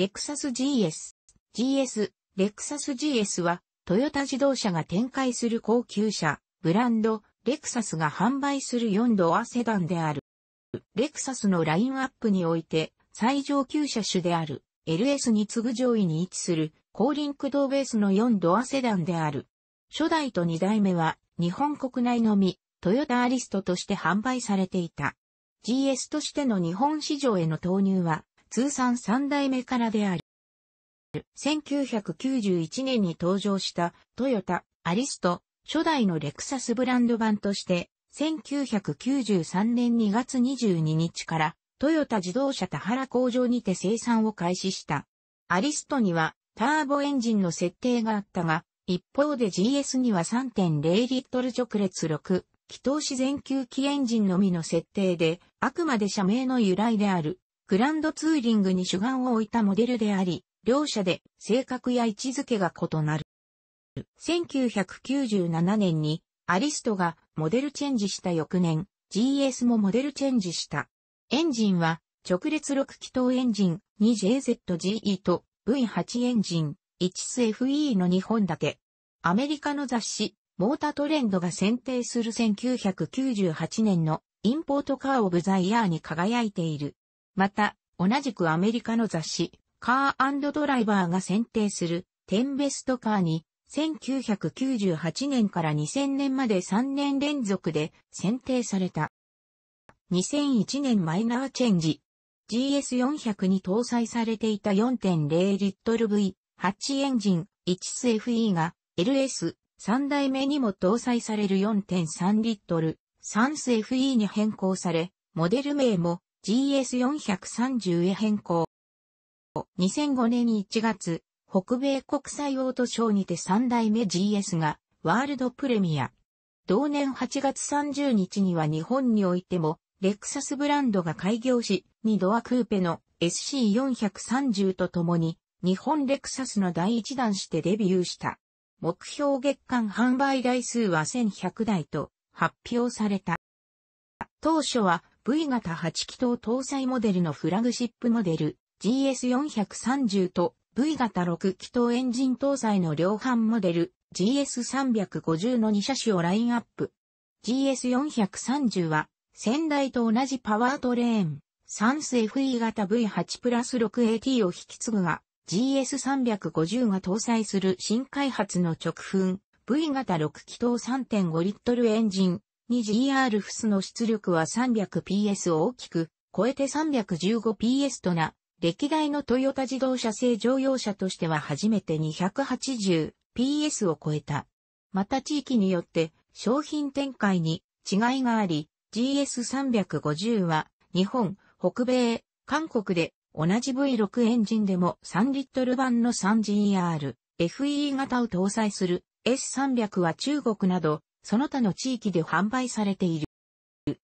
レクサス GS。GS、レクサス GS は、トヨタ自動車が展開する高級車、ブランド、レクサスが販売する4ドアセダンである。レクサスのラインアップにおいて、最上級車種である、LS に次ぐ上位に位置する、後輪駆動ベースの4ドアセダンである。初代と2代目は、日本国内のみ、トヨタアリストとして販売されていた。GS としての日本市場への投入は、通算三代目からである。1991年に登場したトヨタ、アリスト、初代のレクサスブランド版として、1993年2月22日からトヨタ自動車田原工場にて生産を開始した。アリストにはターボエンジンの設定があったが、一方で GS には3.0リットル直列6、気筒自然吸気エンジンのみの設定で、あくまで社名の由来であるグランドツーリングに主眼を置いたモデルであり、両者で性格や位置づけが異なる。1997年にアリストがモデルチェンジした翌年、GS もモデルチェンジした。エンジンは直列6気筒エンジン 2JZGE と V8 エンジン 1SFE の2本立て。アメリカの雑誌モータトレンドが選定する1998年のインポートカーオブザイヤーに輝いている。また、同じくアメリカの雑誌、カードライバーが選定する10ベストカーに、1998年から2000年まで3年連続で選定された。2001年マイナーチェンジ。GS400 に搭載されていた4.0リットル V8 エンジン 1SFE が LS3 代目にも搭載される4.3リットル 3SFE に変更され、モデル名も GS430 へ変更。2005年1月、北米国際オートショーにて3代目 GS がワールドプレミア。同年8月30日には日本においても、レクサスブランドが開業し、2ドアクーペの SC430 とともに、日本レクサスの第一弾してデビューした。目標月間販売台数は1100台と発表された。当初は V 型8気筒搭載モデルのフラグシップモデル GS430 と V 型6気筒エンジン搭載の量販モデル GS350 の2車種をラインアップ。GS430 は先代と同じパワートレーン、サンス FE 型 V8 プラス 6AT を引き継ぐが、GS350 が搭載する新開発の直噴、V 型6気筒3.5リットルエンジン、2GR フスの出力は 300PS を大きく超えて 315PS とな、歴代のトヨタ自動車製乗用車としては初めて 280PS を超えた。また地域によって商品展開に違いがあり、GS350 は日本、北米、韓国で同じ V6 エンジンでも3リットル版の 3GR、FE 型を搭載する S300 は中国などその他の地域で販売されている。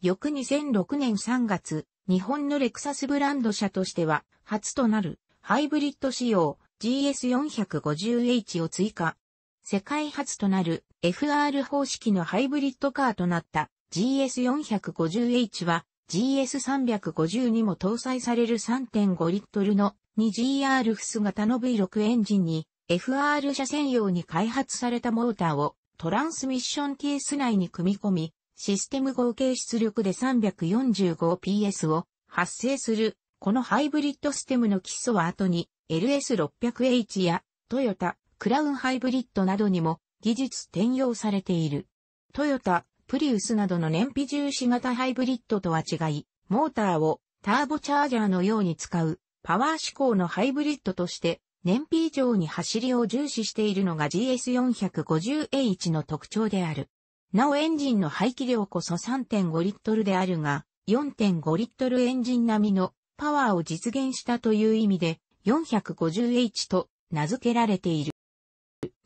翌2006年3月、日本のレクサスブランド車としては、初となる、ハイブリッド仕様 GS450H を追加。世界初となる FR 方式のハイブリッドカーとなった GS450H は GS350 にも搭載される3.5リットルの 2GR フス型の V6 エンジンに FR 車専用に開発されたモーターをトランスミッションケース内に組み込み、システム合計出力で 345PS を発生する。このハイブリッドシステムの基礎は後に LS600H やトヨタ、クラウンハイブリッドなどにも技術転用されている。トヨタ、プリウスなどの燃費重視型ハイブリッドとは違い、モーターをターボチャージャーのように使うパワー志向のハイブリッドとして燃費以上に走りを重視しているのが GS450H の特徴である。なおエンジンの排気量こそ3.5リットルであるが、4.5リットルエンジン並みのパワーを実現したという意味で 450H と名付けられている。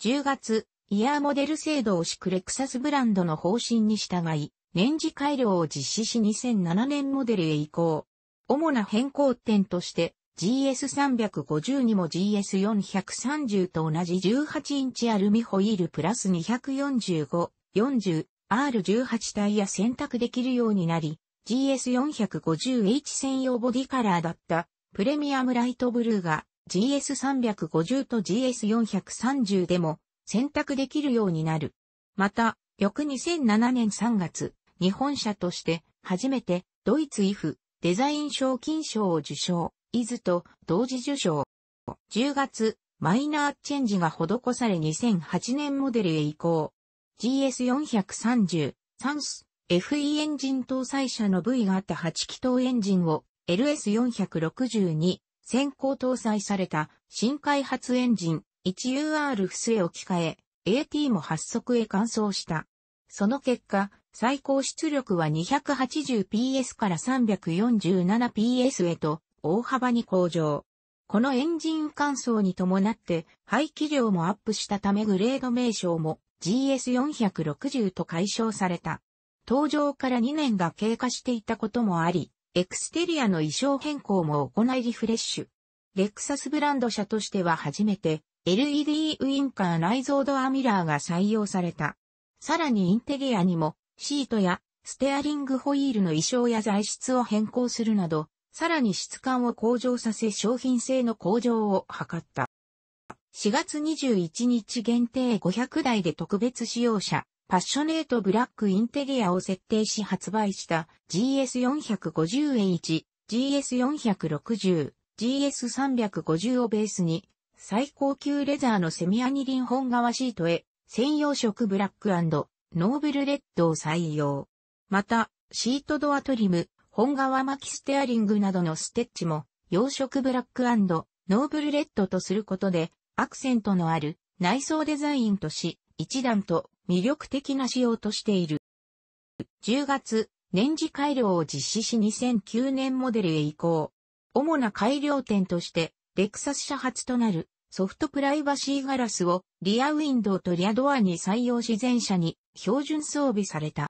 10月、イヤーモデル制度をしくレクサスブランドの方針に従い、年次改良を実施し2007年モデルへ移行。主な変更点として、GS350 にも GS430 と同じ18インチアルミホイールプラス245、40、R18 タイヤ選択できるようになり、GS450H 専用ボディカラーだったプレミアムライトブルーが GS350 と GS430 でも選択できるようになる。また、翌2007年3月、日本車として初めてドイツイフデザイン賞金賞を受賞。イズと同時受賞。10月、マイナーチェンジが施され2008年モデルへ移行。GS430、サンス、FE エンジン搭載車の V 型8気筒エンジンを LS462 先行搭載された新開発エンジン 1UR 不正置き換え AT も発足へ換装した。その結果、最高出力は 280PS から 347PS へと大幅に向上。このエンジン乾燥に伴って排気量もアップしたためグレード名称も GS460 と解消された。登場から2年が経過していたこともあり、エクステリアの衣装変更も行いリフレッシュ。レクサスブランド社としては初めて LED ウインカー内蔵ドアミラーが採用された。さらにインテリアにもシートやステアリングホイールの衣装や材質を変更するなどさらに質感を向上させ商品性の向上を図った。4月21日限定500台で特別使用者、パッショネートブラックインテリアを設定し発売した GS450 円1、GS460、GS350 をベースに、最高級レザーのセミアニリン本革シートへ、専用色ブラックノーブルレッドを採用。また、シートドアトリム、本革巻きステアリングなどのステッチも、洋色ブラックノーブルレッドとすることで、アクセントのある内装デザインとし、一段と魅力的な仕様としている。10月、年次改良を実施し2009年モデルへ移行。主な改良点として、レクサス社発となるソフトプライバシーガラスをリアウィンドウとリアドアに採用し全車に標準装備された。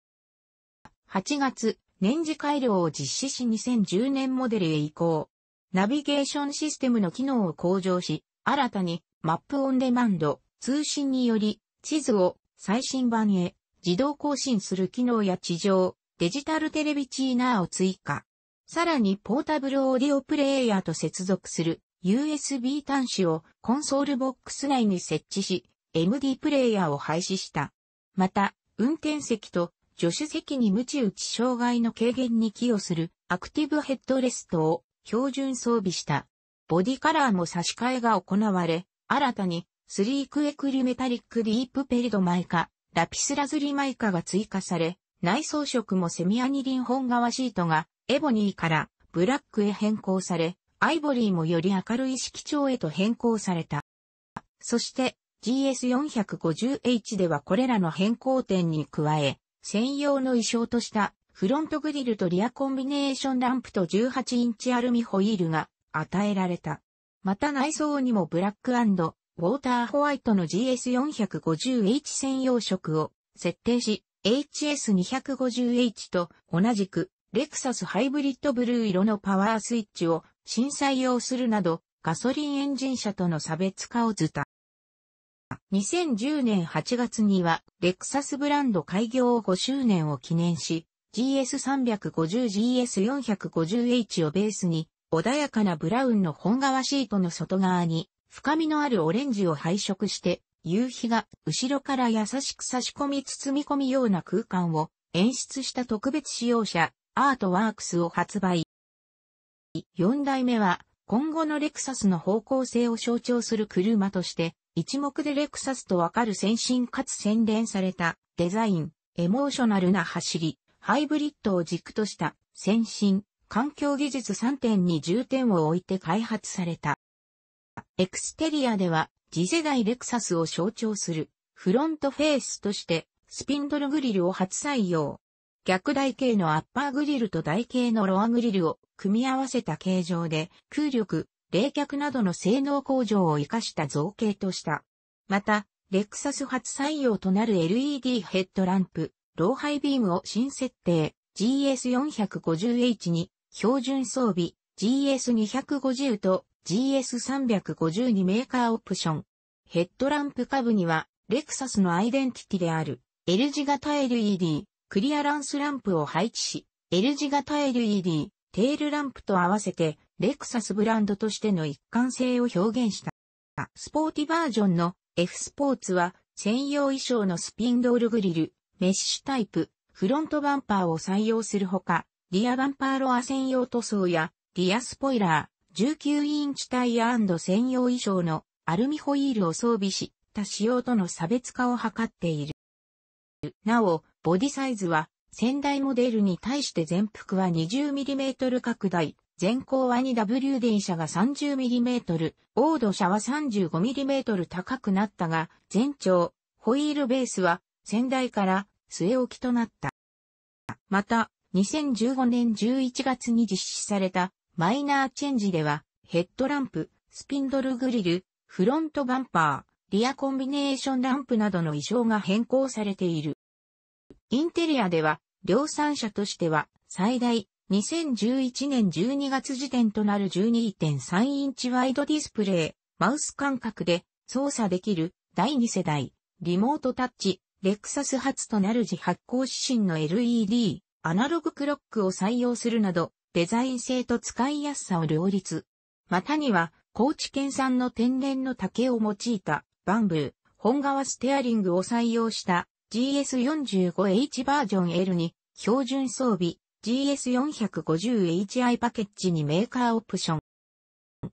8月、年次改良を実施し2010年モデルへ移行。ナビゲーションシステムの機能を向上し、新たにマップオンデマンド、通信により地図を最新版へ自動更新する機能や地上、デジタルテレビチーナーを追加。さらにポータブルオーディオプレイヤーと接続する USB 端子をコンソールボックス内に設置し、MD プレイヤーを廃止した。また、運転席と助手席に無知打ち障害の軽減に寄与するアクティブヘッドレストを標準装備した。ボディカラーも差し替えが行われ、新たにスリークエクリメタリックディープペリドマイカ、ラピスラズリマイカが追加され、内装色もセミアニリン本革シートがエボニーからブラックへ変更され、アイボリーもより明るい色調へと変更された。そして GS450H ではこれらの変更点に加え、専用の衣装としたフロントグリルとリアコンビネーションランプと18インチアルミホイールが与えられた。また内装にもブラックウォーターホワイトの GS450H 専用色を設定し、HS250H と同じくレクサスハイブリッドブルー色のパワースイッチを新採用するなどガソリンエンジン車との差別化を図た。2010年8月には、レクサスブランド開業5周年を記念し、GS350GS450H をベースに、穏やかなブラウンの本革シートの外側に、深みのあるオレンジを配色して、夕日が後ろから優しく差し込み包み込みような空間を演出した特別使用者、アートワークスを発売。4代目は、今後のレクサスの方向性を象徴する車として、一目でレクサスとわかる先進かつ洗練されたデザイン、エモーショナルな走り、ハイブリッドを軸とした先進、環境技術3点に重点を置いて開発された。エクステリアでは次世代レクサスを象徴するフロントフェースとしてスピンドルグリルを初採用。逆台形のアッパーグリルと台形のロアグリルを組み合わせた形状で空力、冷却などの性能向上を活かした造形とした。また、レクサス初採用となる LED ヘッドランプ、老廃ビームを新設定、GS450H に標準装備、GS250 と GS350 にメーカーオプション。ヘッドランプ下部には、レクサスのアイデンティティである、L 字型 LED、クリアランスランプを配置し、L 字型 LED、テールランプと合わせて、レクサスブランドとしての一貫性を表現した。スポーティバージョンの F スポーツは専用衣装のスピンドールグリル、メッシュタイプ、フロントバンパーを採用するほか、リアバンパーロア専用塗装やリアスポイラー、19インチタイヤ専用衣装のアルミホイールを装備し他仕様との差別化を図っている。なお、ボディサイズは先代モデルに対して全幅は 20mm 拡大、前高は 2W 電車が 30mm、オード車は 35mm 高くなったが、全長、ホイールベースは仙台から据え置きとなった。また、2015年11月に実施されたマイナーチェンジでは、ヘッドランプ、スピンドルグリル、フロントバンパー、リアコンビネーションランプなどの衣装が変更されている。インテリアでは、量産車としては最大2011年12月時点となる12.3インチワイドディスプレイ、マウス感覚で操作できる第2世代、リモートタッチ、レクサス初となる自発光指針の LED、アナログクロックを採用するなど、デザイン性と使いやすさを両立。またには、高知県産の天然の竹を用いた、バンブー、本革ステアリングを採用した GS45H バージョン L に標準装備、GS450HI パケッジにメーカーオプション。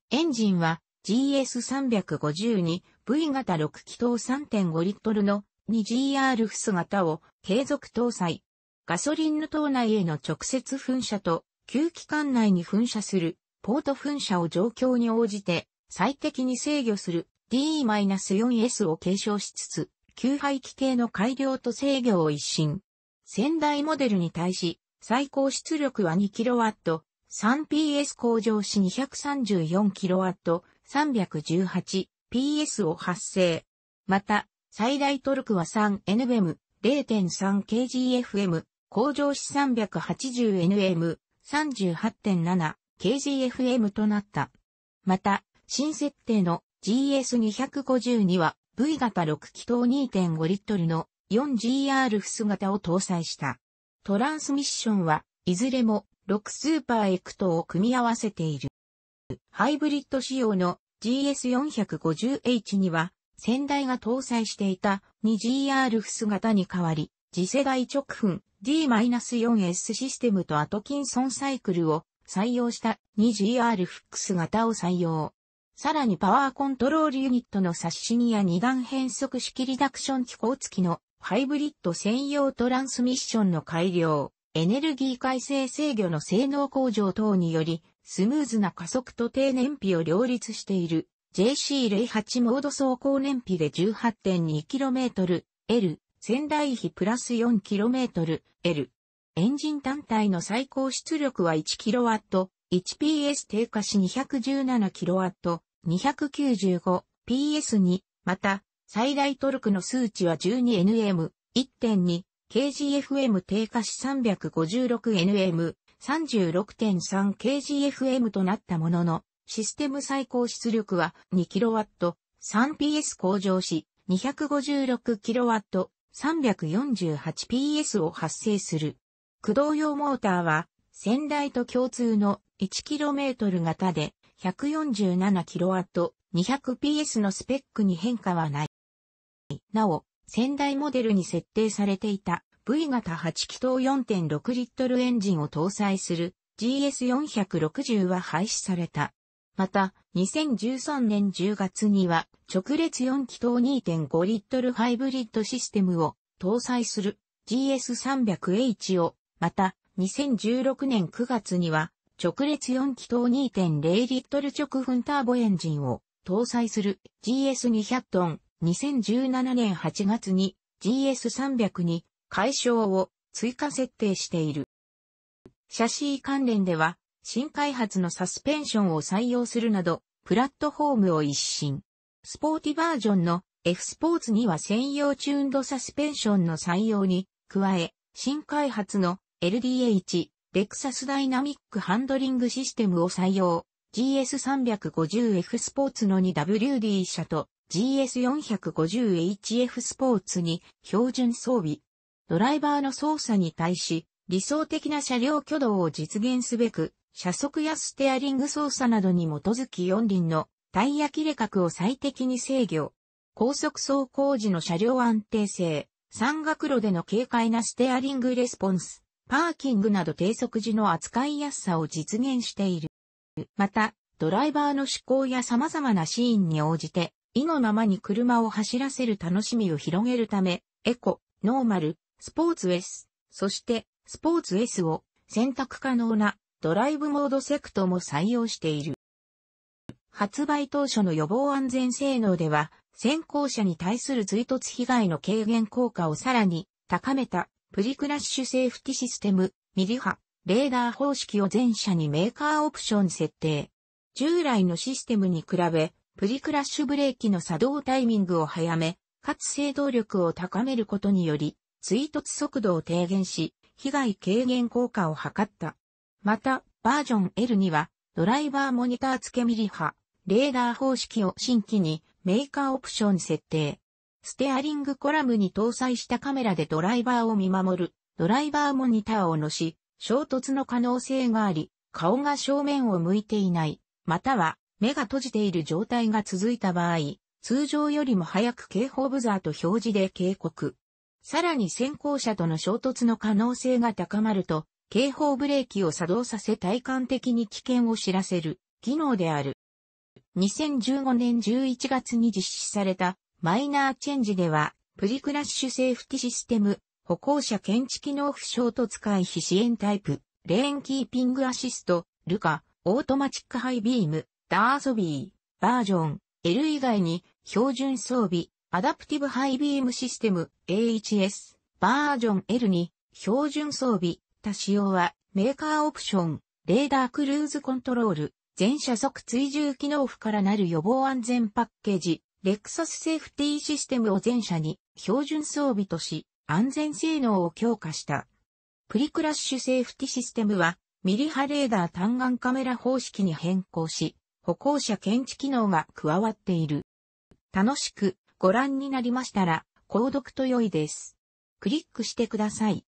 エンジンは GS350 に V 型6気筒3.5リットルの 2GR フス型を継続搭載。ガソリンの塔内への直接噴射と、吸気管内に噴射する、ポート噴射を状況に応じて、最適に制御する DE-4S を継承しつつ、吸排気系の改良と制御を一新。先代モデルに対し、最高出力は 2kW、3PS 向上し 234kW、318PS を発生。また、最大トルクは 3NM、0.3kgfm、向上し 380nm、38.7kgfm となった。また、新設定の GS250 には V 型6気筒2.5リットルの 4GR フス型を搭載した。トランスミッションは、いずれも6スーパーエクトを組み合わせている。ハイブリッド仕様の GS450H には、先代が搭載していた 2GR フス型に代わり、次世代直噴 D-4S システムとアトキンソンサイクルを採用した 2GR フックス型を採用。さらにパワーコントロールユニットの刷新や二段変速式リダクション機構付きのハイブリッド専用トランスミッションの改良、エネルギー改正制御の性能向上等により、スムーズな加速と低燃費を両立している JC08 モード走行燃費で 18.2km、L、仙台比プラス 4km、L。エンジン単体の最高出力は 1kW、1PS 低下し 217kW、295PS に、また、最大トルクの数値は 12nm、1.2、kgfm 低下し 356nm、36.3kgfm となったものの、システム最高出力は 2kW、3PS 向上し、256kW、348PS を発生する。駆動用モーターは、先代と共通の 1km 型で 147kW、200PS のスペックに変化はない。なお、先代モデルに設定されていた V 型8気筒4.6リットルエンジンを搭載する GS460 は廃止された。また、2013年10月には直列4気筒2.5リットルハイブリッドシステムを搭載する GS300H を、また、2016年9月には直列4気筒2.0リットル直噴ターボエンジンを搭載する GS200 トン2017年8月に GS300 に解消を追加設定している。シャシー関連では、新開発のサスペンションを採用するなど、プラットフォームを一新。スポーティバージョンの F スポーツには専用チューンドサスペンションの採用に加え、新開発の LDH、レクサスダイナミックハンドリングシステムを採用。GS350F スポーツの 2WD 車と GS450HF スポーツに標準装備。ドライバーの操作に対し、理想的な車両挙動を実現すべく、車速やステアリング操作などに基づき4輪のタイヤ切れ角を最適に制御。高速走行時の車両安定性、山岳路での軽快なステアリングレスポンス、パーキングなど低速時の扱いやすさを実現している。また、ドライバーの思考や様々なシーンに応じて、意のままに車を走らせる楽しみを広げるため、エコ、ノーマル、スポーツ S、そしてスポーツ S を選択可能なドライブモードセクトも採用している。発売当初の予防安全性能では、先行車に対する追突被害の軽減効果をさらに高めたプリクラッシュセーフティシステム、ミリ波、レーダー方式を全車にメーカーオプション設定。従来のシステムに比べ、プリクラッシュブレーキの作動タイミングを早め、かつ制動力を高めることにより、追突速度を低減し、被害軽減効果を図った。また、バージョン L には、ドライバーモニター付けミリ波、レーダー方式を新規にメーカーオプション設定。ステアリングコラムに搭載したカメラでドライバーを見守る、ドライバーモニターをのし、衝突の可能性があり、顔が正面を向いていない、または目が閉じている状態が続いた場合、通常よりも早く警報ブザーと表示で警告。さらに先行者との衝突の可能性が高まると、警報ブレーキを作動させ体感的に危険を知らせる機能である。2015年11月に実施されたマイナーチェンジでは、プリクラッシュセーフティシステム、歩行者検知機能不衝突回避支援タイプ、レーンキーピングアシスト、ルカ、オートマチックハイビーム、ダーソビー、バージョン、L 以外に、標準装備、アダプティブハイビームシステム、AHS、バージョン L に、標準装備、他仕様は、メーカーオプション、レーダークルーズコントロール、全車速追従機能負からなる予防安全パッケージ、レクサスセーフティーシステムを全車に標準装備とし、安全性能を強化した。プリクラッシュセーフティシステムは、ミリ波レーダー単眼カメラ方式に変更し、歩行者検知機能が加わっている。楽しくご覧になりましたら、購読と良いです。クリックしてください。